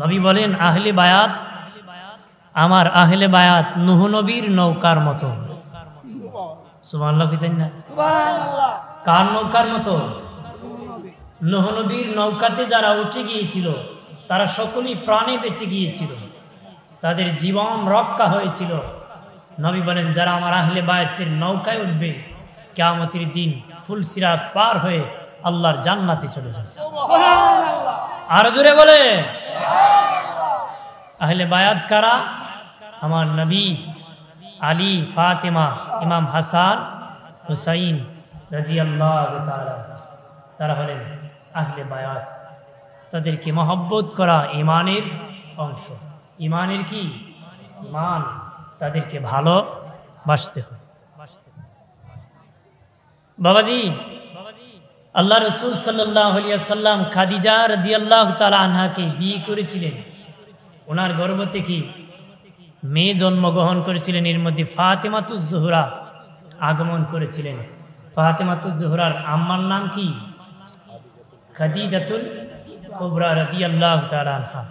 নবী বলেন আহলে বায়াত আমার আহলে বায়াত নুহ নবীর নৌকার মতো কার নৌকার মতো নুহ নবীর নৌকাতে যারা উঠে গিয়েছিল তারা সকলেই প্রাণে বেঁচে গিয়েছিল তাদের জীবন রক্ষা হয়েছিল নবী বলেন যারা আমার আহলে বায়াতের নৌকায় উঠবে কেয়ামতির দিন ফুল সিরাত পার হয়ে আল্লাহর জান্নাতে চলে যাবে আরো জোরে বলে আহলে বায়াত কারা আমার নবী আলী ফাতেমা ইমাম হাসান হুসাইন রাজি আল্লাহ তারা হলেন আহলে বায়াত তাদেরকে মহব্বত করা ইমানের অংশ ইমানের কি মান তাদেরকে ভালোবাসতে হবে বাবাজি আল্লাহ রসুল সাল্লাম খাদিজা রদি আল্লাহ তালা আনহাকে বিয়ে করেছিলেন ওনার গর্ব থেকে মেয়ে জন্মগ্রহণ করেছিলেন এর মধ্যে জোহরা আগমন করেছিলেন জোহরার আম্মার নাম কি খাদিজাতুল কোবরা রদি আল্লাহ তালা আনহা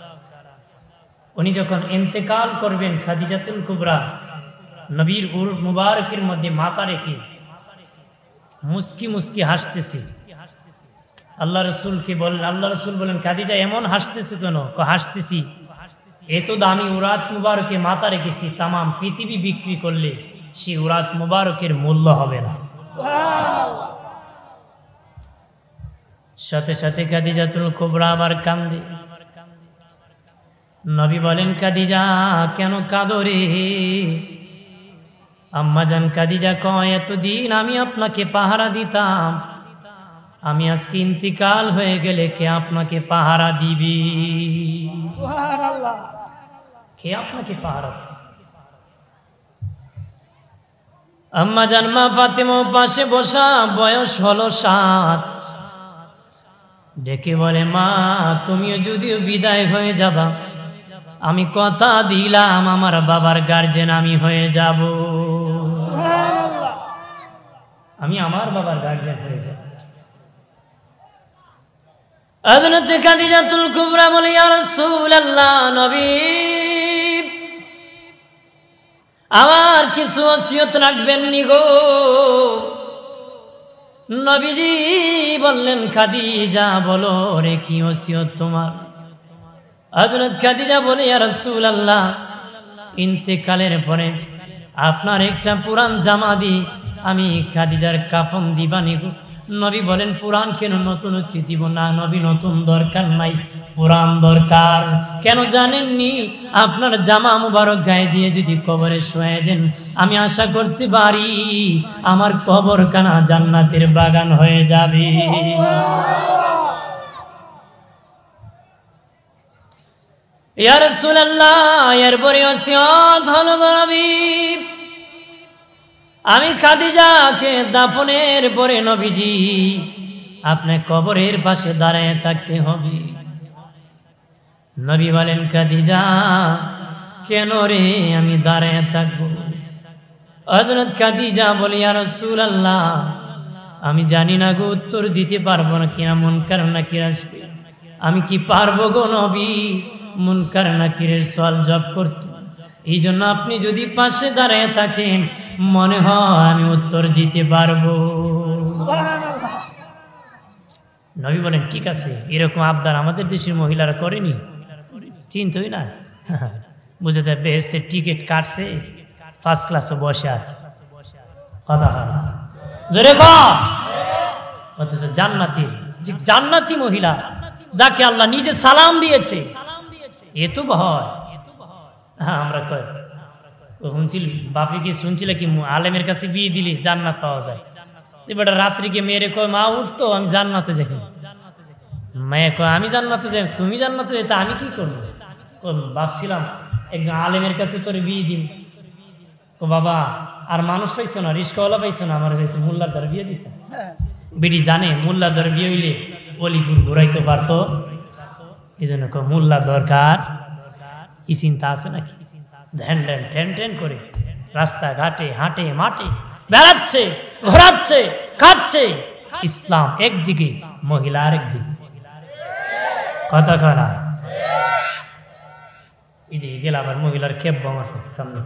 উনি যখন এন্তেকাল করবেন খাদিজাতুল কুবরা নবীর উর মুবারকের মধ্যে মাতা রেখে মুস্কি মুস্কি হাসতেছে আল্লাহ রসুল কি বলেন আল্লাহ রসুল বলেন কাদিজা এমন হাসতেছি কেন হাসতেছি এত দামি উরাত মুবারকে মাথা রেখেছি তামাম পৃথিবী বিক্রি করলে সে উরাত মুবারকের মূল্য হবে না সাথে সাথে খাদিজাতুল কোবরা আবার কান্দে নবী বলেন কাদিজা কেন কাদরে রে আম্মা জান কাদিজা কয় এতদিন আমি আপনাকে পাহারা দিতাম আমি আজকে ইন্তিকাল হয়ে গেলে কে আপনাকে পাহারা দিবি কে আপনাকে পাহারা আম্মা জানমা ফাতেমা পাশে বসা বয়স হলো সাত ডেকে বলে মা তুমিও যদিও বিদায় হয়ে যাবা আমি কথা দিলাম আমার বাবার গার্জেন আমি হয়ে যাব আমি আমার বাবার গার্জেন হয়ে যাব বলে নবী আমার কিছু অসিয়ত রাখবেন নি গো নবীজি বললেন যা বলো রে কি অসিয়ত তোমার হযরত খাদিজা বলে রসুল আল্লাহ ইন্তেকালের পরে আপনার একটা পুরান জামা দি আমি খাদিজার কাফন দিবানি গো নবী বলেন পুরাণ কেন নতুন নতুনত্ব দিব না নবী নতুন দরকার নাই পুরাণ দরকার কেন জানেননি আপনার জামা মুবারক গায়ে দিয়ে যদি কবরে শোয়ে দেন আমি আশা করতে পারি আমার কবর কানা জান্নাতের বাগান হয়ে যাবে ইয়ার সুলাল্লাহ এর পরে অসিয়ত হল নবী আমি খাদিজাকে দাফনের পরে নবীজি আপনি কবরের পাশে দাঁড়ায় থাকতে হবে নবী বলেন খাদিজা কেন রে আমি দাঁড়ায় থাকবো হজরত খাদিজা বলি আর সুল আল্লাহ আমি জানি না গো উত্তর দিতে পারবো না কিনা মন কারণ না কি আসবে আমি কি পারবো গো নবী মন কারণ না কিরের সল জব করত এই জন্য আপনি যদি পাশে দাঁড়ায় থাকেন মনে হয় আমি উত্তর দিতে পারবো নবী বলেন ঠিক আছে এরকম আবদার আমাদের দেশের মহিলারা করেনি চিন্তই না বুঝে যায় বেহেস্তে টিকিট কাটছে ফার্স্ট ক্লাসে বসে আছে কথা হয় জোরে অথচ জান্নাতি জান্নাতি মহিলা যাকে আল্লাহ নিজে সালাম দিয়েছে এ তো ভয় হ্যাঁ আমরা কয় শুনছিল বাপি কি শুনছিল কি আলেমের কাছে বিয়ে দিলে জান্নাত পাওয়া যায় এবার রাত্রিকে মেরে কয় মা উঠতো আমি জান্নাতে যাই মেয়ে কয় আমি জান্নাতে যাই তুমি জান্নাতে যেতে আমি কি করবো ভাবছিলাম একজন আলেমের কাছে তোর বিয়ে দিন ও বাবা আর মানুষ পাইছো না রিস্কাওয়ালা পাইছো না আমার কাছে মোল্লার দ্বারা বিয়ে দিত বিডি জানে মোল্লার দ্বারা বিয়ে হইলে অলিপুর ঘুরাইতে পারতো এই জন্য মোল্লা দরকার ই চিন্তা আছে নাকি ধ্যান ধ্যান ঠ্যান ঠ্যান করে রাস্তাঘাটে হাঁটে মাঠে বেড়াচ্ছে ঘোরাচ্ছে খাচ্ছে ইসলাম একদিকে মহিলা আরেকদিকে কথা খারাপ এদিকে গেলে আবার মহিলার খেপ আমার সামনে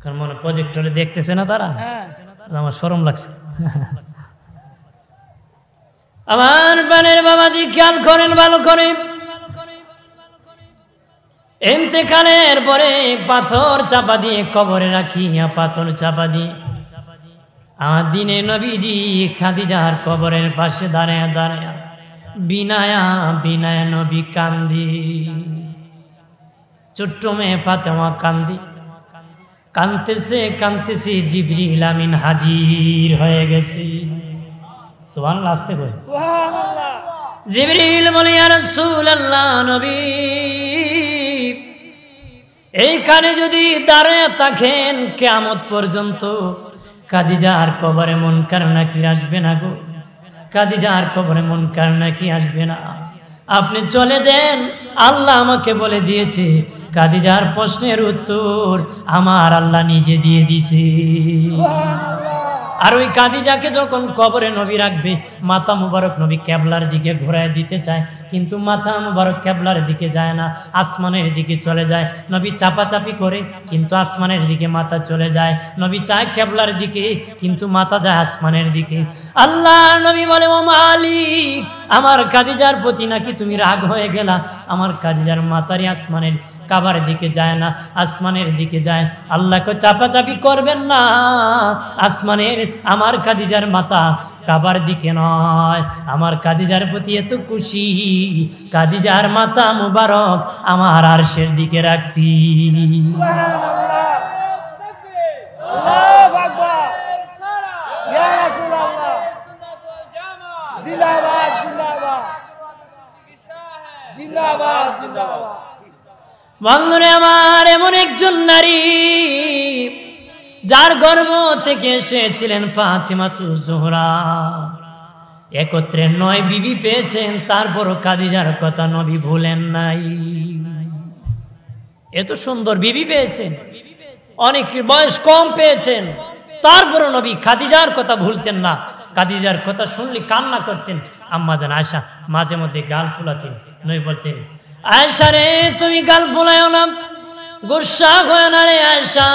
কারণ মনে প্রজেক্টরে দেখতেছে না তারা হ্যাঁ। আমার সরম লাগছে আমার বানের বাবাজি খেয়াল করেন ভালো করে এতেকালের পরে পাথর চাপা দিয়ে কবরে রাখিয়া পাথর চাপা দিয়ে আমার দিনে নবীজি খাদিজার কবরের পাশে দাঁড়ায় দাঁড়ায় বিনায়া বিনায় নবী কান্দি ছোট্ট মেয়ে ফাতেমা কান্দি কান্দতেছে কান্দতেছে জিবরিল আমিন হাজির হয়ে গেছে সোহান আসতে কই জিবরিল বলে আর সুল আল্লাহ নবী এইখানে যদি দাঁড়ায় থাকেন কেয়ামত পর্যন্ত আর কবরে মন কার নাকি আসবে না গো আর কবরে মন কার নাকি আসবে না আপনি চলে দেন আল্লাহ আমাকে বলে দিয়েছে কাদিজার প্রশ্নের উত্তর আমার আল্লাহ নিজে দিয়ে দিছে আর ওই কাদিজাকে যখন কবরে নবী রাখবে মাতা মুবারক নবী ক্যাবলার দিকে ঘোরায় দিতে চায় কিন্তু মাথা মুবারক ক্যাবলার দিকে যায় না আসমানের দিকে চলে যায় নবী চাপাচাপি করে কিন্তু আসমানের দিকে মাথা চলে যায় নবী চায় ক্যাবলার দিকে কিন্তু মাথা যায় আসমানের দিকে আল্লাহ নবী বলে ও মালিক আমার কাদিজার প্রতি নাকি তুমি রাগ হয়ে গেলা আমার কাদিজার মাতারই আসমানের কাবার দিকে যায় না আসমানের দিকে যায় আল্লাহকে চাপাচাপি করবেন না আসমানের আমার কাদিজার মাতা কাবার দিকে নয় আমার কাদিজার প্রতি এত খুশি যার মাথা মুবারক আমার আরশের দিকে রাখছি বন্ধুরে আমার এমন একজন নারী যার গর্ব থেকে এসেছিলেন ফাতেমা তু জোহরা একত্রে নয় বিবি পেয়েছেন তারপরও কাদিজার কথা নবী ভুলেন নাই এত সুন্দর বিবি পেয়েছেন অনেক বয়স কম পেয়েছেন তারপরও নবী কাদিজার কথা ভুলতেন না কাদিজার কথা শুনলে কান্না করতেন আম্মাজান আয়সা মাঝে মধ্যে গাল ফুলাতেন নই বলতেন আয়সা রে তুমি গাল ফুলায় না গুসা হয় না রে আয়সা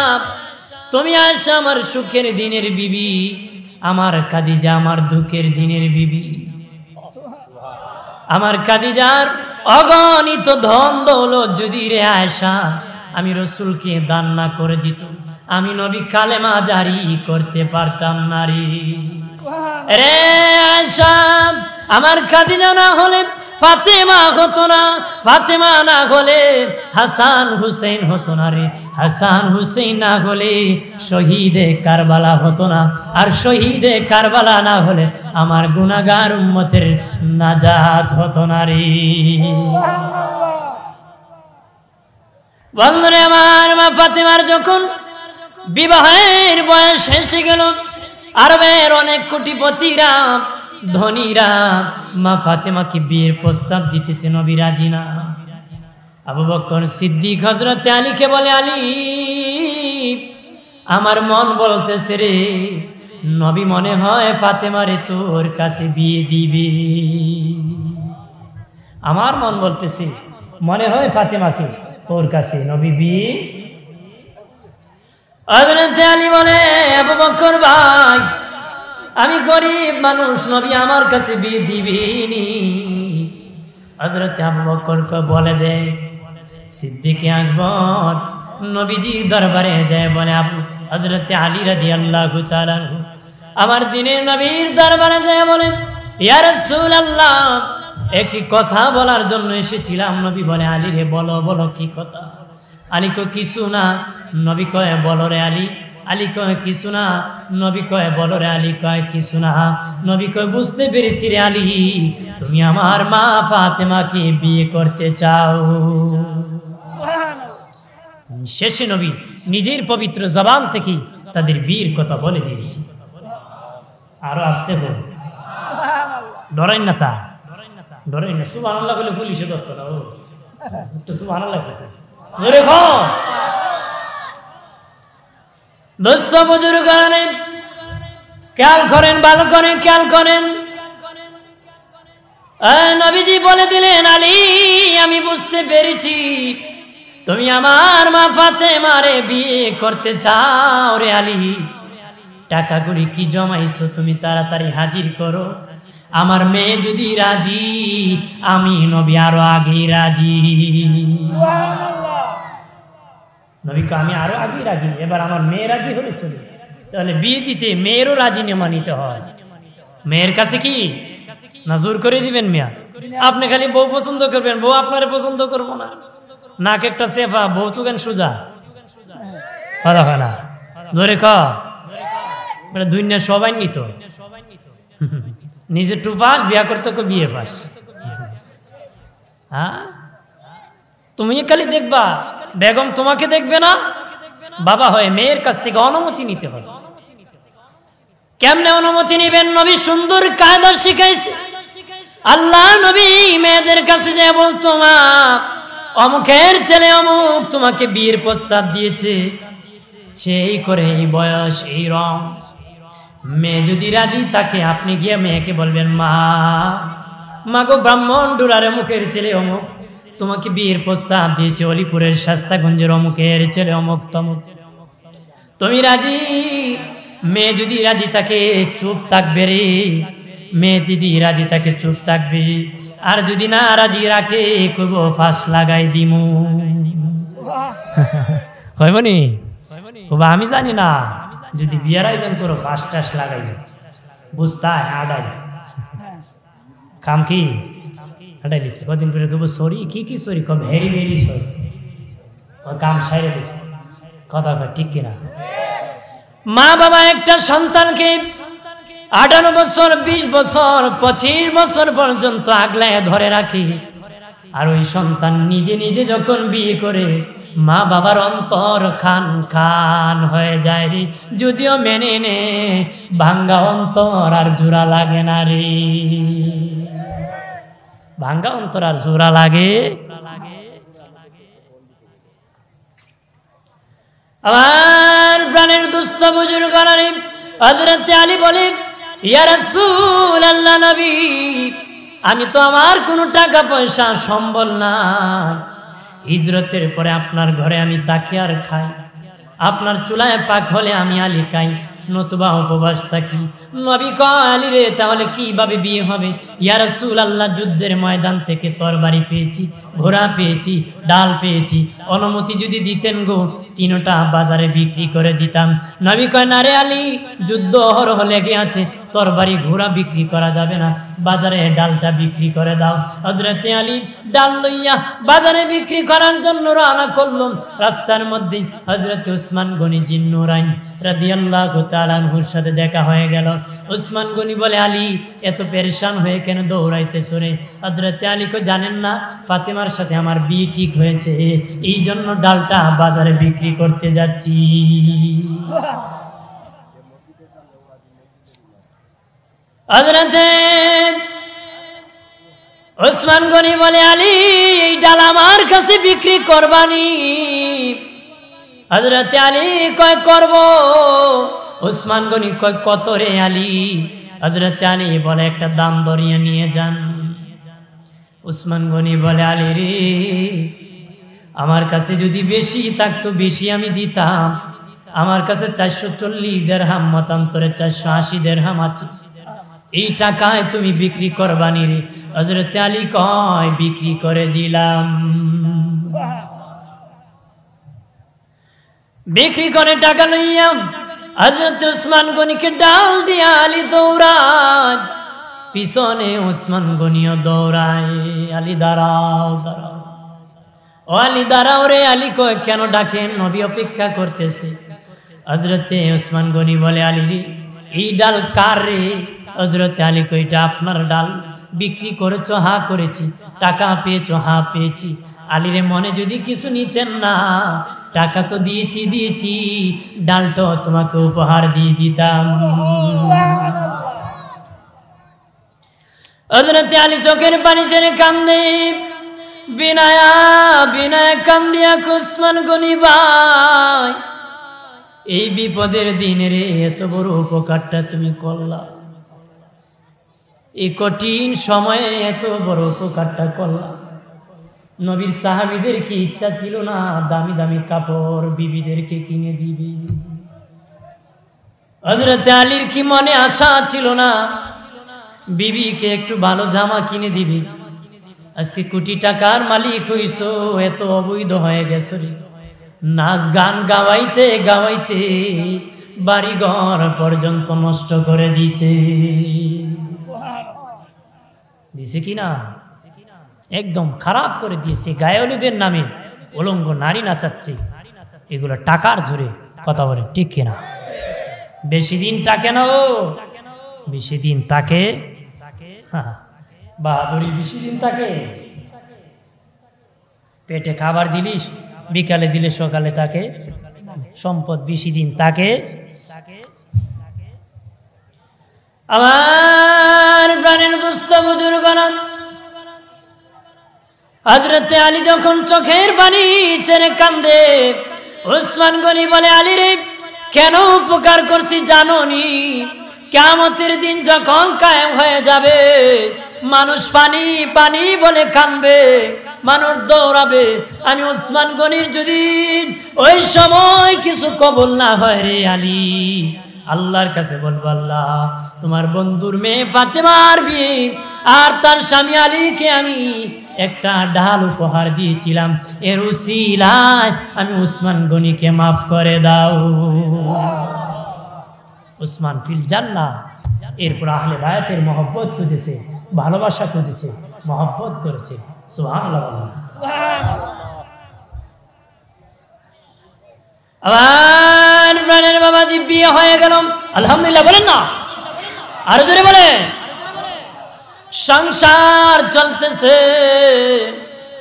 তুমি আয়সা আমার সুখের দিনের বিবি আমার কাদিজা আমার দুঃখের দিনের বিবি আমার কাদিজার অগণিত ধন দৌলত যদি রে আয়সা আমি রসুলকে দান না করে দিত আমি নবী কালেমা জারি করতে পারতাম নারী রে আয়সা আমার কাদিজা না হলে ফাতেমা হতো না ফাতেমা না হলে হাসান হুসেন হতো না রে হাসান হুসেন না হলে শহীদে কারবালা হতো না আর শহীদে কারবালা না হলে আমার গুণাগার উম্মতের নাজাত হতো না রে বন্ধুরে আমার মা ফাতেমার যখন বিবাহের বয়স এসে গেল আরবের অনেক কোটিপতিরা ধনীরা মা ফাতেমাকে বিয়ের প্রস্তাব দিতেছে নবী রাজি না আবু বকর সিদ্দিক খজরতে আলীকে বলে আলী আমার মন বলতেছে রে নবী মনে হয় রে তোর কাছে বিয়ে দিবে আমার মন বলতেছে মনে হয় ফাতেমাকে তোর কাছে নবী বিয়ে আলী বলে আবু বকর ভাই আমি গরিব মানুষ নবী আমার কাছে বিয়ে হজরত আবু বলে দে সিদ্দিকে আকবর নবীজির দরবারে যায় বলে আবু হজরত আলী রাজি আল্লাহ আমার দিনে নবীর দরবারে যায় বলে ইয়ার আল্লাহ একটি কথা বলার জন্য এসেছিলাম নবী বলে আলী রে বলো বলো কি কথা আলী কো কিছু না নবী কয় বলো রে আলী আলী কয় কিছু না নবী কয় বলো রে আলী কয় কিছু না নবী কয় বুঝতে পেরেছি রে আলী তুমি আমার মা ফাতেমাকে বিয়ে করতে চাও শেষে নবী নিজের পবিত্র জবান থেকে তাদের বীর কথা বলে দিয়েছে আরো আসতে বল ডরেন না তা ডরেন না সুবাহ বলে পুলিশে ধরতো না ও একটু সুবাহ লাগবে দোস্ত বুজুর কারণে খেয়াল করেন ভালো করে খেয়াল করেন নবীজি বলে দিলেন আলী আমি বুঝতে পেরেছি তুমি আমার মা ফাতে মারে বিয়ে করতে চাও রে আলী টাকাগুলি কি জমাইছো তুমি তাড়াতাড়ি হাজির করো আমার মেয়ে যদি রাজি আমি নবী আরো আগে রাজি নবীকে আমি আরো আগে রাজি এবার আমার মেয়ে রাজি হলে চলে তাহলে বিয়ে দিতে মেয়েরও রাজি নেমা নিতে হয় মেয়ের কাছে কি নাজুর করে দিবেন মেয়া আপনি খালি বউ পছন্দ করবেন বউ আপনারে পছন্দ করবো না নাক একটা সেফা বউ চুকেন সোজা কথা হয় না ধরে খ মানে দুনিয়া সবাই নিত নিজে টু পাস বিয়া করতে বিয়ে পাস হ্যাঁ তুমি খালি দেখবা বেগম তোমাকে দেখবে না বাবা হয় মেয়ের কাছ থেকে অনুমতি নিতে হবে কেমনে অনুমতি নিবেন নবী সুন্দর কায়দা শিখাইছে আল্লাহ নবী মেয়েদের কাছে যে বলতো মা অমুকের ছেলে অমুক তোমাকে বীর প্রস্তাব দিয়েছে সেই করে এই বয়স এই রং মেয়ে যদি রাজি তাকে আপনি গিয়ে মেয়েকে বলবেন মা মাগো ব্রাহ্মণ ডুরারে মুখের ছেলে অমুক তোমাকে বিয়ের প্রস্তাব দিয়েছে অলিপুরের শাস্তাগঞ্জের অমুকের ছেলে অমুক তমুক তুমি রাজি মেয়ে যদি রাজি তাকে চুপ থাকবে রে মেয়ে দিদি রাজি তাকে চুপ থাকবে আর যদি না রাজি রাখে খুব ফাঁস লাগাই দিমু হয়বনি খুব আমি জানি না যদি বিয়ার আয়োজন করো ফাঁস টাস লাগাই বুঝতায় আডাই হ্যাঁ। কাম কি হাঁটাই নিছে কদিন পরে কেবল সরি কি কি সরি কম হেরি মেরি সরি কাম সাইরে দিছে কথা ঠিক কিনা মা বাবা একটা সন্তানকে আঠারো বছর বিশ বছর পঁচিশ বছর পর্যন্ত আগলায় ধরে রাখি আর ওই সন্তান নিজে নিজে যখন বিয়ে করে মা বাবার অন্তর খান খান হয়ে যায় রে যদিও মেনে নে ভাঙ্গা অন্তর আর জোড়া লাগে না রে ভাঙ্গা অন্তর আর জোড়া লাগে আমার প্রাণের দুস্থ বুজুর করানি আলী বলেন আল্লাহ নবী আমি তো আমার কোনো টাকা পয়সা সম্বল না হিজরতের পরে আপনার ঘরে আমি তাকে আর খাই আপনার চুলায় পাক হলে আমি আলী খাই নতুবা উপবাস থাকি নবী কালি রে তাহলে কিভাবে বিয়ে হবে ইয়ার সুল আল্লাহ যুদ্ধের ময়দান থেকে তরবারি পেয়েছি ঘোড়া পেয়েছি ডাল পেয়েছি অনুমতি যদি দিতেন গো তিনটা বাজারে বিক্রি করে দিতাম নবী কয় নারে আলী যুদ্ধ অহরহ লেগে আছে তরবারি ঘোড়া বিক্রি করা যাবে না বাজারে ডালটা বিক্রি করে দাও হজরতে আলী ডাল লইয়া বাজারে বিক্রি করার জন্য রওনা করলাম রাস্তার মধ্যে হজরতে উসমান গনি জিন্নুরাইন রাদিয়াল্লাহ তালানহুর সাথে দেখা হয়ে গেল উসমান গনি বলে আলী এত পেরেশান হয়ে কেন দৌড়াইতেছো রে হজরতে আলী কো জানেন না ফাতেমার সাথে আমার বিয়ে ঠিক হয়েছে এই জন্য ডালটা বাজারে বিক্রি করতে যাচ্ছি হজরতে ওসমান গনি বলে আলী এই ডাল আমার কাছে বিক্রি করবানি হজরতে আলী কয় করব ওসমান গনি কয় কত রে আলী হজরতে আলী বলে একটা দাম দরিয়ে নিয়ে যান ওসমান গনি বলে আলী রে আমার কাছে যদি বেশি থাকতো বেশি আমি দিতাম আমার কাছে চারশো চল্লিশ দেড় দেড়হাম মতান্তরে চারশো আশি দেড় হাম আছে এই টাকায় তুমি বিক্রি করবানি রে হজরত আলী কয় বিক্রি করে দিলাম বিক্রি করে টাকা লইয়াম হজরত উসমান গনিকে ডাল দিয়া আলী দৌড়ায় পিছনে উসমান গনিও দৌড়ায় আলী দাঁড়াও দাঁড়াও ও আলী দাঁড়াও রে আলী কয় কেন ডাকেন নবী অপেক্ষা করতেছে হজরতে উসমান গনি বলে আলী এই ডাল কার রে হজরত আলী কইটা আপনার ডাল বিক্রি করেছ হা করেছি টাকা পেয়েছ হা পেয়েছি আলিরে মনে যদি কিছু নিতেন না টাকা তো দিয়েছি দিয়েছি ডালটা তোমাকে উপহার দিয়ে দিতাম হজরতে আলী চোখের পানি চেনে কান্দে বিনায়া বিনায় কান্দিয়া কুসমান গনি ভাই এই বিপদের দিনের এত বড় উপকারটা তুমি করলা এই কঠিন সময়ে এত বড় উপকারটা করলাম নবীর সাহাবিদের কি ইচ্ছা ছিল না দামি দামি কাপড় বিবিদেরকে কিনে দিবি হজরত আলীর কি মনে আশা ছিল না বিবিকে একটু ভালো জামা কিনে দিবি আজকে কোটি টাকার মালিক হইস এত অবৈধ হয়ে গেছ রে নাচ গান গাওয়াইতে গাওয়াইতে বাড়িঘর পর্যন্ত নষ্ট করে দিছে দিছে কি না একদম খারাপ করে দিয়েছে গায়লিদের নামে উলঙ্গ নারী নাচাচ্ছে এগুলো টাকার জোরে কথা বলে ঠিক কিনা বেশি দিন টাকে না ও বেশি দিন তাকে বাহাদুরি বেশি দিন তাকে পেটে খাবার দিলিস বিকালে দিলে সকালে তাকে সম্পদ বেশি দিন তাকে আমার প্রাণের দুস্থ বুজুর্গণ হজরতে আলী যখন চোখের পানি চেনে কান্দে উসমান গনি বলে আলী রে কেন উপকার করছি জাননি কেমতের দিন যখন কায়েম হয়ে যাবে মানুষ পানি পানি বলে কানবে মানুষ দৌড়াবে আমি ওসমান গনির যদি ওই সময় কিছু কবল না হয় রে আলী আল্লাহর কাছে বলবো আল্লাহ তোমার বন্ধুর মেয়ে পাতে মারবি আর তার স্বামী আলীকে আমি একটা ডাল উপহার দিয়েছিলাম এর উসিলায় আমি উসমান গনিকে মাফ করে দাও উসমান ফিল জান্না এরপর আহলে রায়তের মহব্বত খুঁজেছে ভালোবাসা খুঁজেছে মহব্বত করেছে আবার প্রাণের হয়ে আলহামদুলিল্লাহ বলেন না আরো জোরে সংসার চলতেছে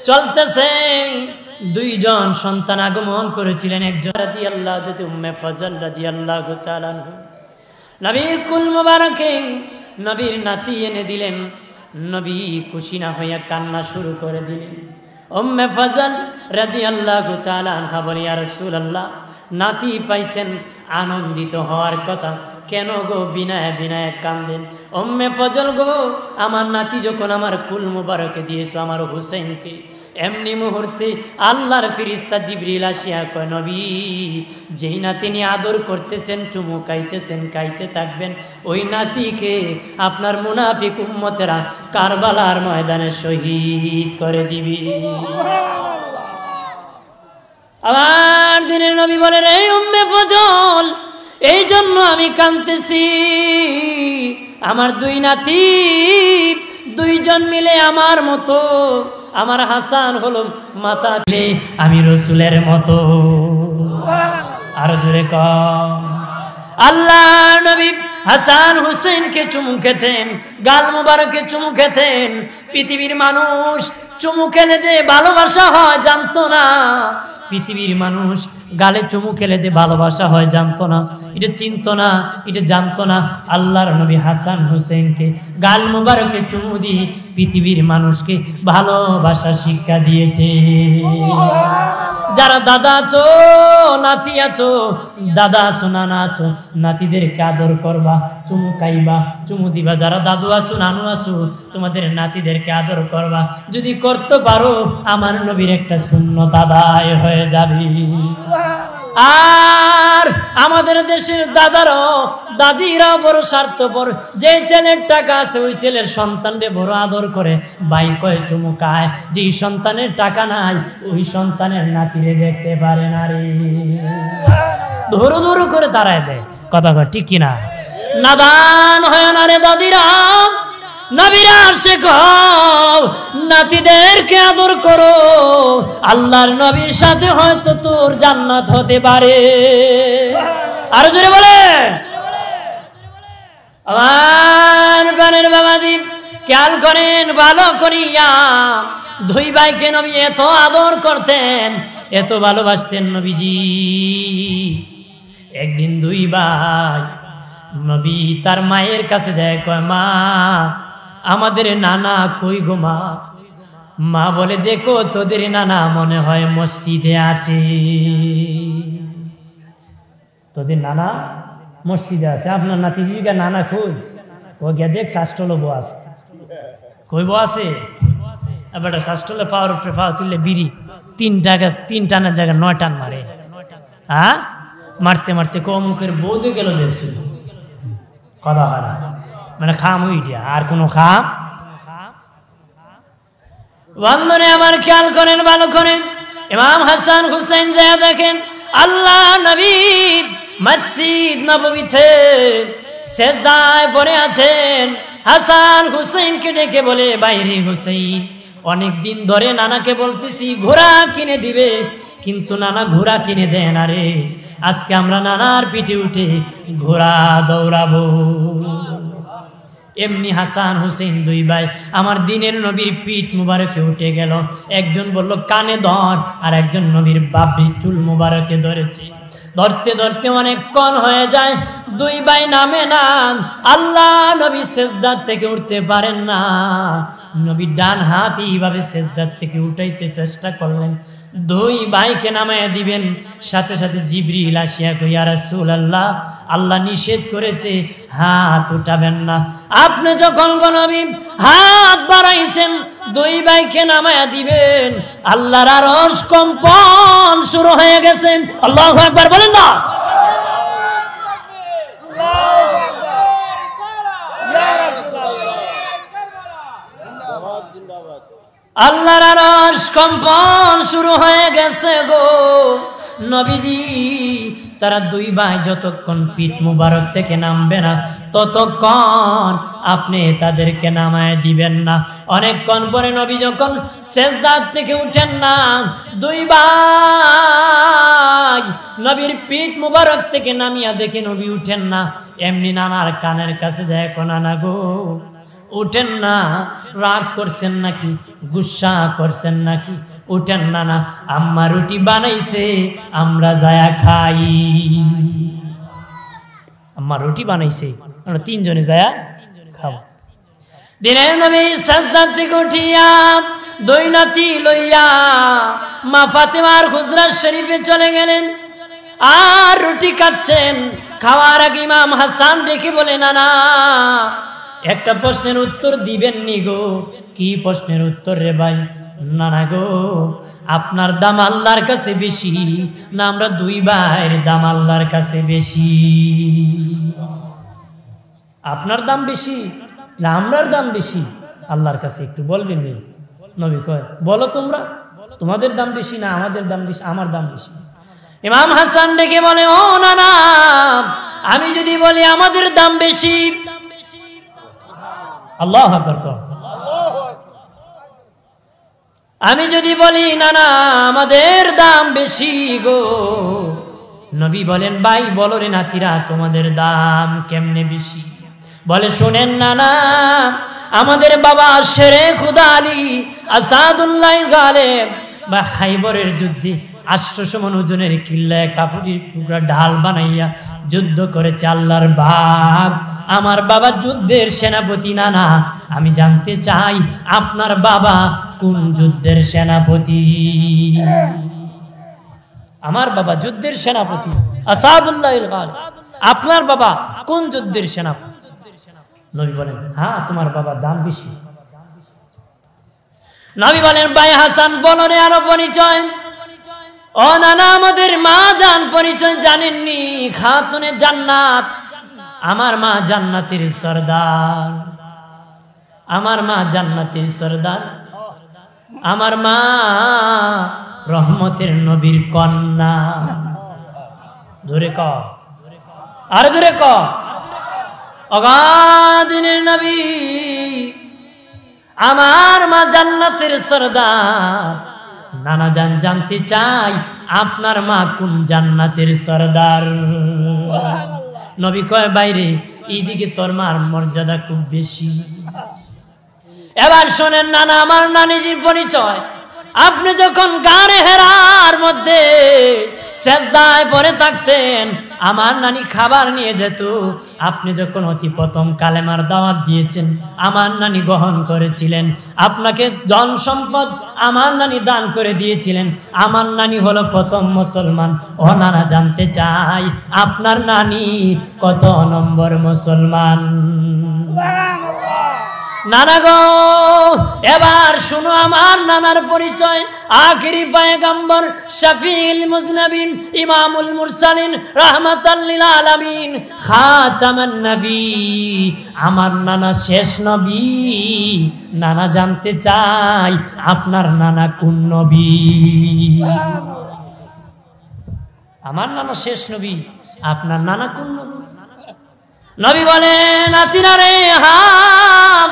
চলতেছে দুইজন সন্তান আগমন করেছিলেন একজন আল্লাহ আল্লাহ নবীর কুল মুবারকে নবীর নাতি এনে দিলেন নবী খুশি না হইয়া কান্না শুরু করে দিলেন ওম্মে ফজল রাদি আল্লাহ তালা বলিয়া রসুল আল্লাহ নাতি পাইছেন আনন্দিত হওয়ার কথা কেন গো বিনায় বিনায় কান্দেন অম্মে ফজল গো আমার নাতি যখন আমার কুল মুবারকে দিয়েছো আমার হুসেনকে এমনি মুহূর্তে আল্লাহর ফিরিস্তা জিবরিল আসিয়া কয় নবী যেই না তিনি আদর করতেছেন চুমু কাইতেছেন কাইতে থাকবেন ওই নাতিকে আপনার মুনাফি কুম্মতেরা কারবালার ময়দানে শহীদ করে দিবি আবার দিনের নবী বলেন রে অম্মে ফজল এই জন্য আমি কাঁদতেছি আমার দুই নাতি দুইজন মিলে আমার মতো আমার হাসান হলো মাতা দিলে আমি রসুলের মতো আরো জোরে ক আল্লাহ নবী হাসান হুসেনকে চুমু খেতেন গাল মুবারকে চুমু খেতেন পৃথিবীর মানুষ চুমু খেলে দে ভালোবাসা হয় জানতো না পৃথিবীর মানুষ গালে চুমু খেলে দিয়ে ভালোবাসা হয় জানতো না এটা চিনত না এটা জানতো না আল্লাহর নবী হাসান হুসেনকে গাল মুবারকে চুমু দিয়ে পৃথিবীর মানুষকে ভালোবাসা শিক্ষা দিয়েছে যারা দাদা আছো নাতি আছো দাদা আছো নানা আছো নাতিদেরকে আদর করবা চুমু কাইবা চুমু দিবা যারা দাদু আছো নানু আছো তোমাদের নাতিদেরকে আদর করবা যদি করতে পারো আমার নবীর একটা শূন্য দাদায় হয়ে যাবে আর আমাদের দেশের দাদারও দাদিরা বড় স্বার্থপর যে ছেলের টাকা আছে ওই ছেলের সন্তানরে বড় আদর করে বাই কয় চুমুকায় যে সন্তানের টাকা নাই ওই সন্তানের নাতিরে দেখতে পারে না রে ধরো ধরু করে দাঁড়ায় দেয় কথা ঠিক কিনা নাদান হয় না রে দাদিরা নবীরা শেখাও নাতিদেরকে আদর করো আল্লাহর নবীর সাথে হয়তো তোর জান্নাত হতে পারে আরো জোরে বলে আমার খেয়াল করেন ভালো করিয়া ধুই ভাইকে নবী এত আদর করতেন এত ভালোবাসতেন নবীজি একদিন দুই ভাই নবী তার মায়ের কাছে যায় কয় মা আমাদের নানা কই গো মা মা বলে দেখো তোদের নানা মনে হয় মসজিদে আছে তোদের নানা মসজিদে আছে আপনার নাতি জীবিকা নানা কই ও গিয়া দেখ শাস্টলো বো আছে কই বো আছে এবার শাস্টলে পাওয়ার উপরে পাওয়া তুললে বিড়ি তিন টাকা তিন টানের জায়গায় নয় টান মারে হ্যাঁ মারতে মারতে কমুকের বৌদি গেল দেখছিল কথা হারা মানে খাম ওইটা আর কোনো খাম বন্ধনে আমার খেয়াল করেন ভালো করেন ইমাম হাসান হুসেন যা দেখেন আল্লাহ নবীদ মসজিদ নবীতে শেষদায় পরে আছেন হাসান হুসেনকে ডেকে বলে বাইরে হুসেন অনেক দিন ধরে নানাকে বলতেছি ঘোড়া কিনে দিবে কিন্তু নানা ঘোড়া কিনে দেয় না রে আজকে আমরা নানার পিঠে উঠে ঘোড়া দৌড়াবো এমনি হাসান হুসেন দুই ভাই আমার দিনের নবীর পিঠ মুবারকে উঠে গেল একজন বলল কানে ধর আর একজন নবীর বাপরি চুল মুবারকে ধরেছে ধরতে ধরতে অনেক কন হয়ে যায় দুই ভাই নামে না আল্লাহ নবী সেজদার থেকে উঠতে পারেন না নবী ডান হাত এইভাবে সেজদার থেকে উঠাইতে চেষ্টা করলেন দুই ভাইকে নামাইয়া দিবেন সাথে সাথে জিবরি হিলাসিয়া কইয়া রাসুল আল্লাহ আল্লাহ নিষেধ করেছে হাত উঠাবেন না আপনি যখন গণবী হাত বাড়াইছেন দুই ভাইকে নামায়া দিবেন আল্লাহর রস কম্পন শুরু হয়ে গেছেন আল্লাহ একবার বলেন না আল্লাহর আরশ কম্পন শুরু হয়ে গেছে গো নবীজি তারা দুই ভাই যতক্ষণ পিঠ মুবারক থেকে নামবে না ততক্ষণ আপনি তাদেরকে নামায় দিবেন না অনেকক্ষণ পরে নবী যখন দাঁত থেকে উঠেন না দুই ভাই নবীর পিঠ মুবারক থেকে নামিয়া দেখে নবী উঠেন না এমনি নানার কানের কাছে যায় কোনা না গো ওঠেন না রাগ করছেন নাকি গুসা করছেন নাকি ওঠেন না না আম্মা রুটি বানাইছে আমরা যায়া খাই আম্মা রুটি বানাইছে আমরা তিনজনে যায়া খাবো দিনের নামে সাজদার থেকে উঠিয়া দৈনাতি লইয়া মা ফাতেমার খুজরা শরীফে চলে গেলেন আর রুটি খাচ্ছেন খাওয়ার আগে ইমাম হাসান রেখে বলে না না একটা প্রশ্নের উত্তর দিবেন নি গো কি প্রশ্নের উত্তর রে ভাই না না গো আপনার দাম আল্লাহর কাছে বেশি না আমরা দুই ভাইয়ের দাম আল্লাহর কাছে বেশি আপনার দাম বেশি না আমরার দাম বেশি আল্লাহর কাছে একটু বলবেন নবী কয় বলো তোমরা তোমাদের দাম বেশি না আমাদের দাম বেশি আমার দাম বেশি ইমাম হাসান ডেকে বলে ও না না আমি যদি বলি আমাদের দাম বেশি আল্লাহ আমি যদি বলি না না আমাদের দাম বেশি গো নবী বলেন ভাই বলো রে নাতিরা তোমাদের দাম কেমনে বেশি বলে শোনেন না না আমাদের বাবা শেরে খুদা আলী আসাদুল্লাহ গালেব বা খাইবরের যুদ্ধে আশ্রসম অনুজনের কিল্লায় কাপড়ের টুকরা ঢাল বানাইয়া যুদ্ধ করে চাল্লার বাপ আমার বাবা যুদ্ধের সেনাপতি না না আমি জানতে চাই আপনার বাবা কোন যুদ্ধের সেনাপতি আমার বাবা যুদ্ধের সেনাপতি আসাদুল্লাহ আপনার বাবা কোন যুদ্ধের সেনাপতি নবী বলেন হ্যাঁ তোমার বাবা দাম বেশি নবী বলেন ভাই হাসান বলনে আরো পরিচয় ও নানা আমাদের মা জান পরিচয় জানেননি খাতুনে জান্নাত আমার মা জান্নাতির সর্দার আমার মা জান্নাতির সর্দার আমার মা রহমতের নবীর কন্যা ধরে ক আর ধরে ক অগাদিনের নবী আমার মা জান্নাতের সর্দার নানা জান জানতে চাই আপনার মা কোন জান্নাতের সরদার নবী কয় বাইরে এইদিকে তোর মার মর্যাদা খুব বেশি এবার শোনেন নানা আমার নানিজির পরিচয় আপনি যখন গাড়ে হেরার মধ্যে শেষদায় পরে থাকতেন আমার নানি খাবার নিয়ে যেত আপনি যখন অতি প্রথম কালেমার দাওয়াত দিয়েছেন আমার নানি গ্রহণ করেছিলেন আপনাকে জন সম্পদ আমার নানি দান করে দিয়েছিলেন আমার নানি হলো প্রথম মুসলমান ওনারা নানা জানতে চাই আপনার নানি কত নম্বর মুসলমান নানা গো এবার শুনো আমার নানার পরিচয় আখিরি পায়গাম্বর শফিল মুজনবিন ইমামুল মুরসালিন রহমতাল্লিল আলামিন খাতামান নবী আমার নানা শেষ নবী নানা জানতে চাই আপনার নানা কোন নবী আমার নানা শেষ নবী আপনার নানা কোন নবী নবী বলেন আতিনারে হাম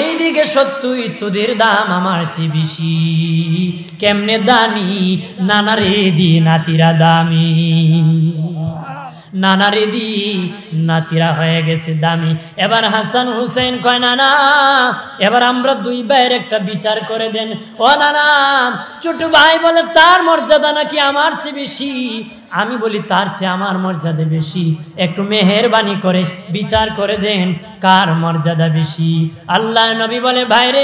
এইদিকে সত্যই তোদের দাম আমার চেয়ে বেশি কেমনে দানি নানারে দি নাতিরা দামি নানা রেদি নাতিরা হয়ে গেছে দামি এবার হাসান হুসেন কয় নানা এবার আমরা দুই ভাইয়ের একটা বিচার করে দেন ও নানা ছোট ভাই বলে তার মর্যাদা নাকি আমার চেয়ে বেশি আমি বলি তার চেয়ে আমার মর্যাদা বেশি একটু মেহেরবানি করে বিচার করে দেন কার মর্যাদা বেশি আল্লাহ নবী বলে ভাইরে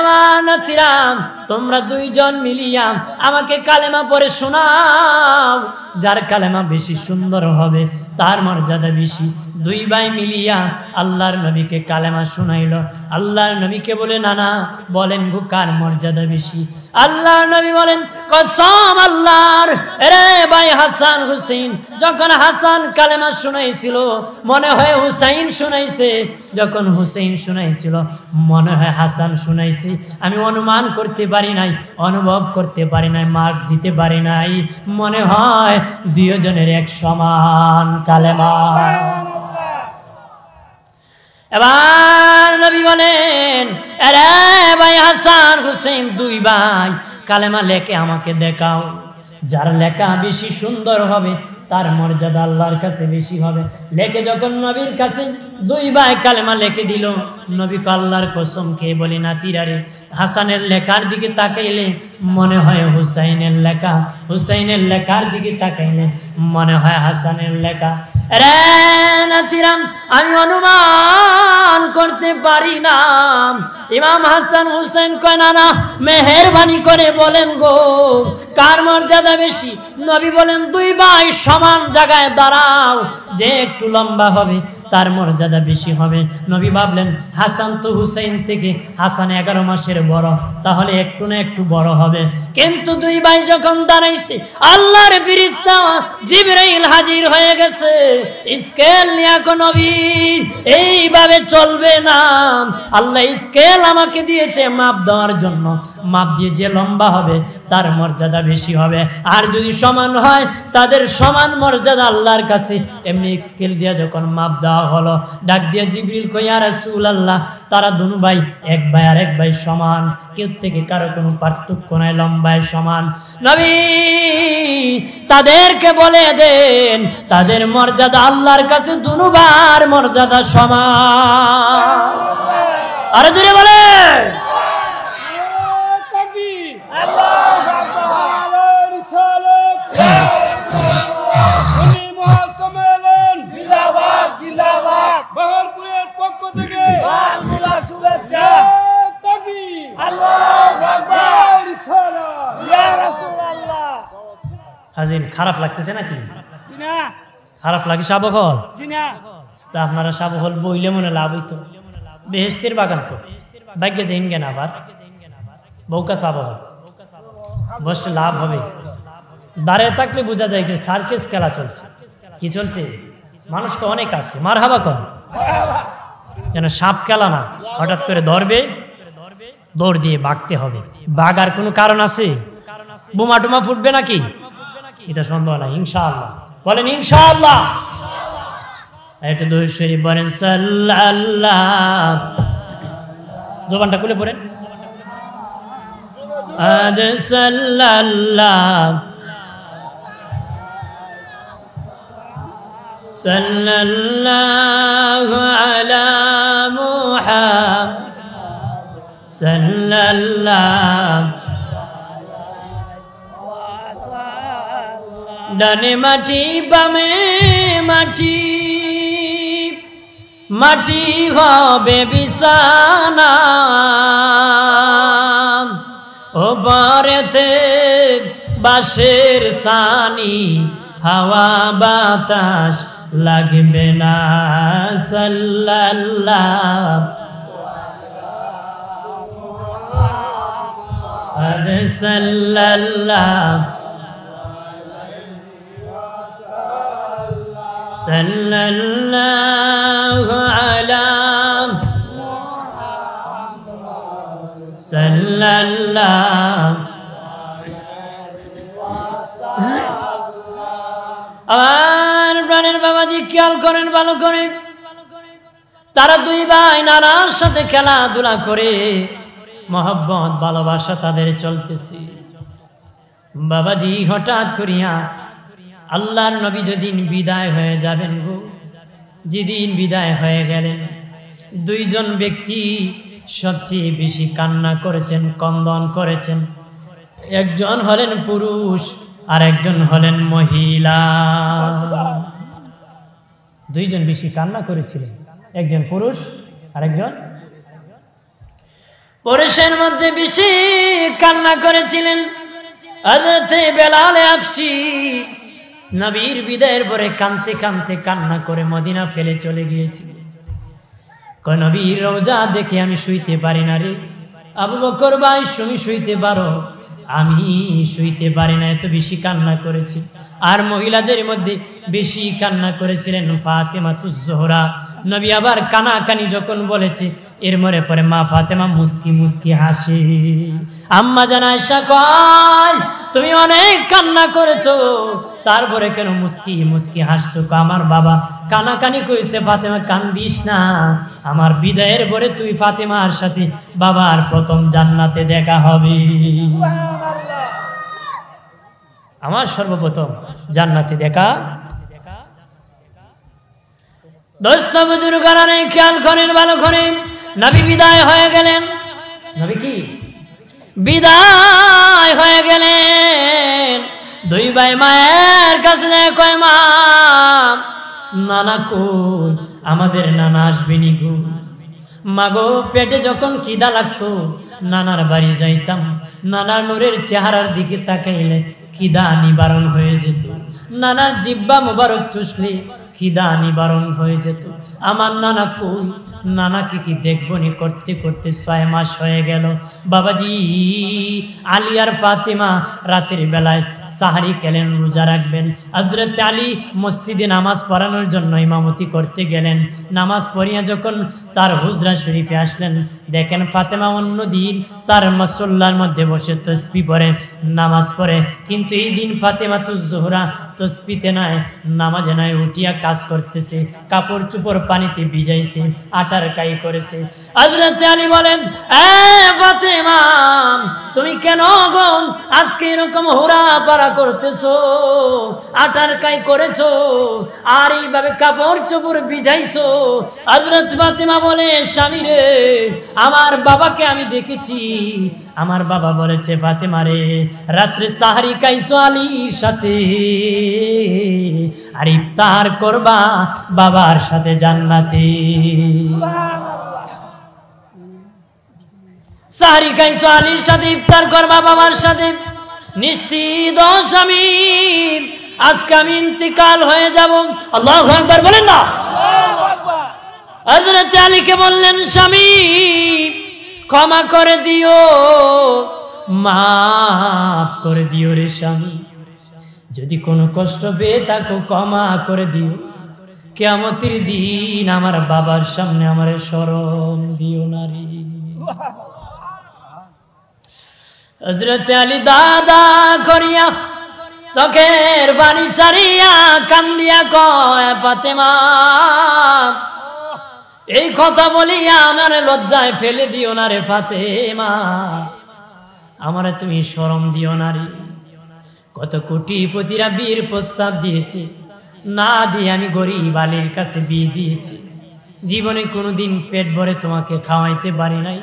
আমার নাতিরাম তোমরা দুইজন মিলিয়াম আমাকে কালেমা পরে শোনাও যার কালেমা বেশি সুন্দর হবে তার মর্যাদা বেশি দুই ভাই মিলিয়া আল্লাহর নবীকে কালেমা শুনাইল আল্লাহর নবীকে বলে নানা বলেন গো কার মর্যাদা বেশি আল্লাহর নবী বলেন কসম আল্লাহর রে ভাই হাসান হুসেন যখন হাসান কালেমা শুনাইছিল মনে হয় হুসাইন শুনাইছে যখন হুসেন শুনাইছিল মনে হয় হাসান শুনাইছি আমি অনুমান করতে পারি নাই অনুভব করতে পারি নাই মার্ক দিতে পারি নাই মনে হয় দুজনের এক সমান কালেমা এবার নবী বলেন আরে ভাই হাসান হুসেন দুই ভাই কালেমা লেখে আমাকে দেখাও যার লেখা বেশি সুন্দর হবে তার মর্যাদা আল্লাহর কাছে বেশি হবে লেখে যখন নবীর কাছে দুই ভাই কালেমা লেখে দিল নবী কাল্লার কসম কে বলি তিরারে হাসানের লেখার দিকে তাকাইলে মনে হয় হুসাইনের লেখা হুসাইনের লেখার দিকে তাকাইলে মনে হয় হাসানের লেখা রে নাতিরাম আমি অনুমান করতে পারি না ইমাম হাসান হুসেন কয়নানা মেহরবানি করে বলেন গো কার মর্যাদা বেশি নবী বলেন দুই ভাই সমান জায়গায় দাঁড়াও যে একটু লম্বা হবে তার মর্যাদা বেশি হবে নবী ভাবলেন হাসান তো হুসাইন থেকে হাসান এগারো মাসের বড় তাহলে একটু না একটু বড় হবে কিন্তু দুই ভাই যখন দাঁড়াইছে আল্লাহর ফিরিস্তা জিবরাইল হাজির হয়ে গেছে স্কেল নিয়ে নবী এইভাবে চলবে না আল্লাহ স্কেল আমাকে দিয়েছে মাপ দেওয়ার জন্য মাপ দিয়ে যে লম্বা হবে তার মর্যাদা বেশি হবে আর যদি সমান হয় তাদের সমান মর্যাদা আল্লাহর কাছে এমনি স্কেল দিয়ে যখন মাপ দেওয়া দেওয়া হলো ডাক দিয়ে জিবরিল কইয়া রাসূল আল্লাহ তারা দুনু ভাই এক ভাই আর এক ভাই সমান কেউ থেকে কারো কোনো পার্থক্য নাই লম্বায় সমান নবী তাদেরকে বলে দেন তাদের মর্যাদা আল্লাহর কাছে দুনু ভাইয়ের মর্যাদা সমান আরে জুড়ে বলে হাজিন খারাপ লাগতেছে নাকি খারাপ লাগে সাবহল তা আপনারা সাবহল বইলে মনে লাভ হইতো বেহেস্তির বাগান তো ভাগ্যে যেন কেন আবার বৌকা সাবহল বসতে লাভ হবে দাঁড়িয়ে থাকলে বোঝা যায় যে সার্কেস খেলা চলছে কি চলছে মানুষ তো অনেক আছে মার হাবা কম যেন সাপ খেলা না হঠাৎ করে ধরবে দৌড় দিয়ে বাঁকতে হবে বাগার কোনো কারণ আছে বোমা টুমা ফুটবে নাকি এটা সন্দেহ নাই ইনশাআল্লাহ বলেন ইনশাআল্লাহ একটু দুই বলেন সাল্লাল্লাহ জবানটা খুলে পড়েন আর সাল্লাল্লাহ সাল্লাল্লাহু আলা মুহাম্মদ সাল্লাল্লাহ ডানে মাটি বামে মাটি মাটি হবে বিছানা ও বারেতে বাসের সানি হাওয়া বাতাস লাগবে না সাল্লাল্লাহ সাল্লাল্লাহ صلى الله على صلى الله আর প্রাণের বাবাজি খেয়াল করেন ভালো করে তারা দুই ভাই নানার সাথে খেলাধুলা করে মহব্বত ভালোবাসা তাদের চলতেছে বাবাজি হঠাৎ করিয়া আল্লাহর নবী যেদিন বিদায় হয়ে যাবেন গো যেদিন বিদায় হয়ে গেলেন দুইজন ব্যক্তি সবচেয়ে বেশি কান্না করেছেন কন্দন করেছেন একজন হলেন পুরুষ আর একজন হলেন মহিলা দুইজন বেশি কান্না করেছিলেন একজন পুরুষ আর একজন পুরুষের মধ্যে বেশি কান্না করেছিলেন বেলালে আফসি নবীর বিদায়ের পরে কানতে কানতে কান্না করে মদিনা ফেলে চলে গিয়েছি নবীর রোজা দেখে আমি শুইতে পারি না রে আবু বকর ভাই তুমি শুইতে পারো আমি শুইতে পারি না এত বেশি কান্না করেছি আর মহিলাদের মধ্যে বেশি কান্না করেছিলেন ফাতেমা তুজোহরা নবী আবার কানাকানি যখন বলেছে এর মরে পরে মা ফাতেমা মুসকি মুসকি হাসি আম্মা জানায় কয় তুমি অনেক কান্না করেছো তারপরে কেন মুসকি মুসকি হাসছো আমার বাবা কানাকানি কইছে ফাতেমা কান্দিস না আমার বিদায়ের পরে তুই ফাতেমার সাথে বাবার প্রথম জান্নাতে দেখা হবে আমার সর্বপ্রথম জান্নাতে দেখা দোস্ত বুজুর্গারা নেই খেয়াল করেন ভালো করেন নবী বিদায় হয়ে গেলেন নবী কি বিদায় হয়ে গেলেন দুই ভাই মায়ের কাছে কয় মা নানা কোন আমাদের নানা আসবেনি গো মাগো পেটে যখন কিদা লাগতো নানার বাড়ি যাইতাম নানার নূরের চেহারার দিকে তাকাইলে কিদা নিবারণ হয়ে যেত নানার জিব্বা মোবারক চুষলে খিদা নিবারণ হয়ে যেত আমার নানা কই নানাকে কি নি করতে করতে ছয় মাস হয়ে গেল বাবাজি আলিয়ার ফাতেমা রাতের বেলায় সাহারি খেলেন রোজা রাখবেন হজরত আলী মসজিদে নামাজ পড়ানোর জন্য ইমামতি করতে গেলেন নামাজ পড়িয়া যখন তার হুজরা শরীফে আসলেন দেখেন ফাতেমা অন্যদিন তার মসল্লার মধ্যে বসে তসবি পড়ে নামাজ পড়ে কিন্তু এই দিন ফাতেমা তো জোহরা তসবিতে নয় নামাজে নয় উঠিয়া কাজ করতেছে কাপড় চুপড় পানিতে ভিজাইছে আটার কাই করেছে হজরত আলী বলেন তুমি কেন গো আজকে এরকম হোরা পারা করতেছো আটার কাই করেছ আর এইভাবে কাপড় চোপড় ভিজাইছো হজরত ফাতেমা বলে স্বামী রে আমার বাবাকে আমি দেখেছি আমার বাবা বলেছে ফাতেমা রে রাত্রে সাহারি খাইছো আলীর সাথে আর ইফতার করবা বাবার সাথে জান্নাতে সাহারি খাইছো আলীর সাথে ইফতার করবা বাবার সাথে নিশ্চিত স্বামীর আজকে আমি ইন্তিকাল হয়ে যাব আল্লাহ একবার বলেন না হজরত আলীকে বললেন স্বামী ক্ষমা করে দিও মাফ করে দিও রে স্বামী যদি কোনো কষ্ট পেয়ে তাকে ক্ষমা করে দিও কেমতির দিন আমার বাবার সামনে আমার সরম দিও নারী হজরত আলী দাদা করিয়া চোখের বাড়ি চারিয়া কান্দিয়া কয় পাতেমা এই কথা বলিয়া আমার লজ্জায় ফেলে দিও না রে ফাতেমা আমারে তুমি সরম দিও না রে কত পতিরা বীর প্রস্তাব দিয়েছে না দিয়ে আমি গরিব আলীর কাছে বিয়ে দিয়েছি জীবনে কোনোদিন পেট ভরে তোমাকে খাওয়াইতে পারি নাই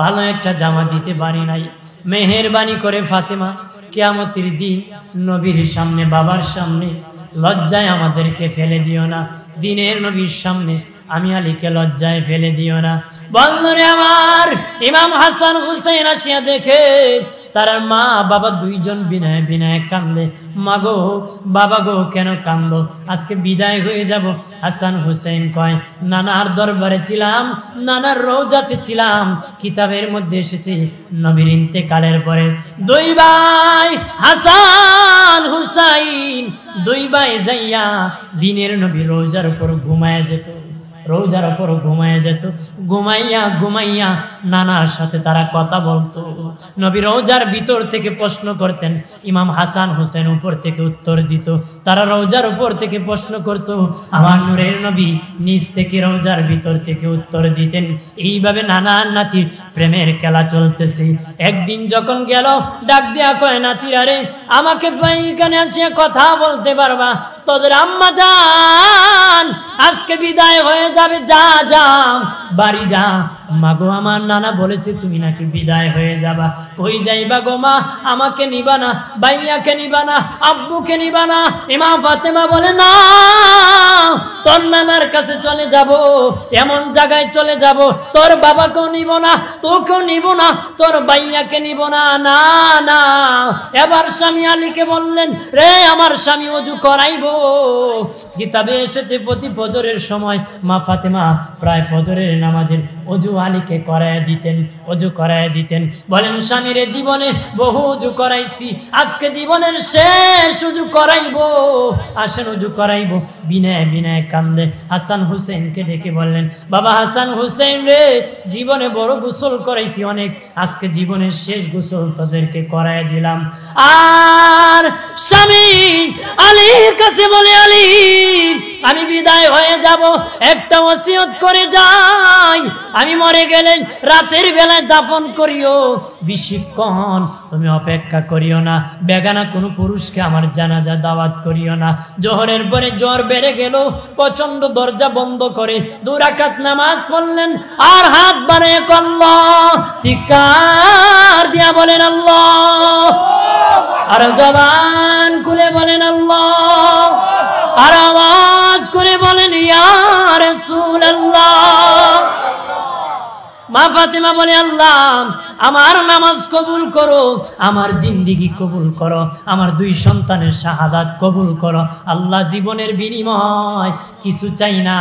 ভালো একটা জামা দিতে পারি নাই মেহেরবানি করে ফাতেমা কেয়ামতির দিন নবীর সামনে বাবার সামনে লজ্জায় আমাদেরকে ফেলে দিও না দিনের নবীর সামনে আমি আলীকে লজ্জায় ফেলে দিও না বন্ধুরে আমার ইমাম হাসান হুসেন আসিয়া দেখে তার মা বাবা দুইজন বিনায় বিনায় কান্দে মা গো বাবা গো কেন কান্দ আজকে বিদায় হয়ে যাব হাসান হুসেন কয় নানার দরবারে ছিলাম নানার রোজাতে ছিলাম কিতাবের মধ্যে এসেছি নবীর ইন্তেকালের পরে দুই ভাই হাসান হুসাইন দুই ভাই যাইয়া দিনের নবী রোজার উপর ঘুমায় যেত রোজার ওপর ঘুমায় যেত ঘুমাইয়া ঘুমাইয়া নানার সাথে তারা কথা বলতো নবী রোজার ভিতর থেকে প্রশ্ন করতেন ইমাম হাসান হোসেন উপর থেকে উত্তর দিত তারা রোজার উপর থেকে প্রশ্ন করত আমার নূরের নবী নিজ থেকে রোজার ভিতর থেকে উত্তর দিতেন এইভাবে নানান নাতি প্রেমের খেলা চলতেছে একদিন যখন গেল ডাক দেয়া কয় নাতিরা রে আমাকে এখানে আছে কথা বলতে পারবা তোদের আম্মা যান আজকে বিদায় হয়ে যাবে যা যা বাড়ি যা মা গো আমার নানা বলেছে তুমি নাকি বিদায় হয়ে যাবা কই যাইবা গো মা আমাকে নিবা না বাইয়াকে নিবা না আব্বুকে নিবা না ইমা ফাতেমা বলে না তোর নানার কাছে চলে যাব এমন জায়গায় চলে যাব তোর বাবাকেও নিব না তোকেও নিব না তোর বাইয়াকে নিব না না না এবার স্বামী আলীকে বললেন রে আমার স্বামী অজু করাইব কিতাবে এসেছে প্রতি ফজরের সময় মা ফাতেমা প্রায় ফজরের নামাজের অজু আলীকে করায় দিতেন অজু করায় দিতেন বলেন স্বামীর জীবনে বহু উজু করাইছি আজকে জীবনের শেষ উজু করাইব আসেন উজু করাইব বিনয় বিনয় কান্দে হাসান হুসেনকে ডেকে বললেন বাবা হাসান হুসেন রে জীবনে বড় গোসল করাইছি অনেক আজকে জীবনের শেষ গোসল তাদেরকে করায় দিলাম আর স্বামী আলীর কাছে বলে আলী আমি বিদায় হয়ে যাব একটা ওসিয়ত করে যাই আমি মরে গেলে রাতের বেলায় দাফন করিও বিশিক্ষণ তুমি অপেক্ষা করিও না বেগানা কোনো পুরুষকে আমার জানাজা দাওয়াত করিও না জোহরের পরে জ্বর বেড়ে গেল প্রচণ্ড দরজা বন্ধ করে দুরাকাত নামাজ পড়লেন আর হাত বানিয়ে করল চিকার দিয়া বলেন আল্লাহ আর জবান খুলে বলেন আল্লাহ আর আওয়াজ করে বলেন ইয়ার সুল আল্লাহ মা ফাতেমা বলে আল্লাহ আমার নামাজ কবুল করো আমার জিন্দিগি কবুল করো আমার দুই সন্তানের শাহাদাত কবুল করো আল্লাহ জীবনের বিনিময় কিছু চাই না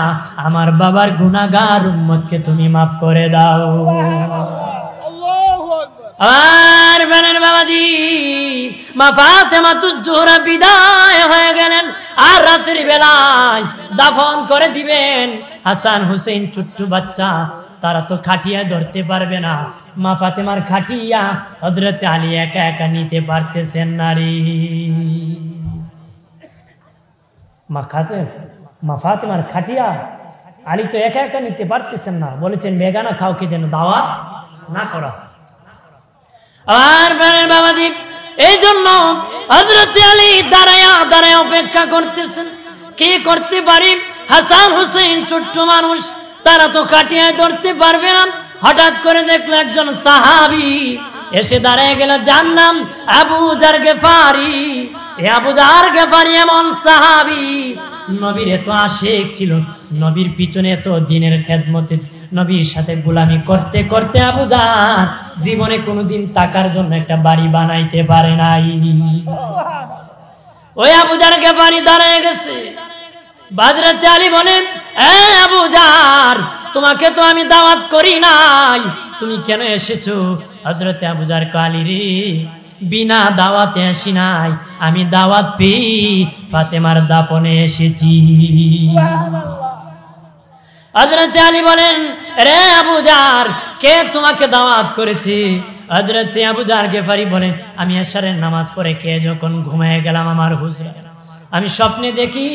আমার বাবার গুণাগার উম্মতকে তুমি মাফ করে দাও আর বেনেন বাবাজি মা ফাতেমা তু তুজোরা বিদায় হয়ে গেলেন আর রাতের বেলায় দাফন করে দিবেন হাসান হুসেন ছোট্ট বাচ্চা তারা তো খাটিয়া ধরতে পারবে না মা ফাতেমার খাটিয়া হজরতে আলী একা একা নিতে পারতেছেন নারী মা খাতে মা ফাতেমার খাটিয়া আলী তো একা একা নিতে পারতেছেন না বলেছেন বেগানা খাওকে যেন দাওয়া না করা আর প্রাণের বাবা দ্বীপ এই জন্য হজরত আলী দাঁড়ায়া দাঁড়ায় অপেক্ষা করতেছেন কে করতে পারি হাসান হুসেন ছোট্ট মানুষ তারা তো কাটিয়ায় ধরতে পারবে না হঠাৎ করে দেখলো একজন সাহাবি এসে দাঁড়ায় গেল যার নাম Abu Zar Ghifari Abu Zar Ghifari এমন সাহাবি নবীর এত আশেক ছিল নবীর পিছনে তো দিনের খেদমতে নবীর সাথে গোলামি করতে করতে আবু জার জীবনে কোনোদিন টাকার জন্য একটা বাড়ি বানাইতে পারে নাই ওই আবু জার গেফারি দাঁড়ায় গেছে বাজরাতে আলী বলেন আবু তোমাকে তো আমি দাওয়াত করি নাই তুমি কেন এসেছো হজরতে আবু জার কালি রে বিনা দাওয়াতে আসি নাই আমি দাওয়াত পেয়ে ফাতেমার দাপনে এসেছি হজরতে আলী বলেন রে আবু কে তোমাকে দাওয়াত করেছে হজরতে আবু জার গেফারি বলেন আমি এসারের নামাজ পড়ে কে যখন ঘুমিয়ে গেলাম আমার হুজরা আমি স্বপ্নে দেখি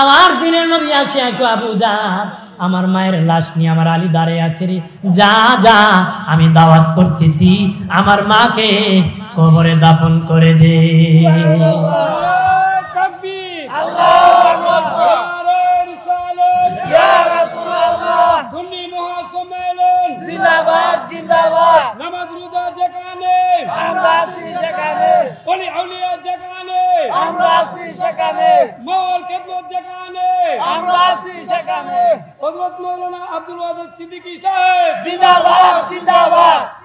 আমার দিনের নবী আছে একটু আবু যা আমার মায়ের লাশ নিয়ে আমার আলী দাঁড়িয়ে আছে রে যা যা আমি দাওয়াত করতেছি আমার মাকে কবরে দাফন করে দে জিন্দাবাদ জিন্দাবাদ আমরা আছি সেখানে অলি আউলিয়া যেখানে আমরা আছি সেখানে মাওয়ার খেদমত যেখানে আমরা আছি সেখানে হযরত মাওলানা আব্দুল ওয়াদুদ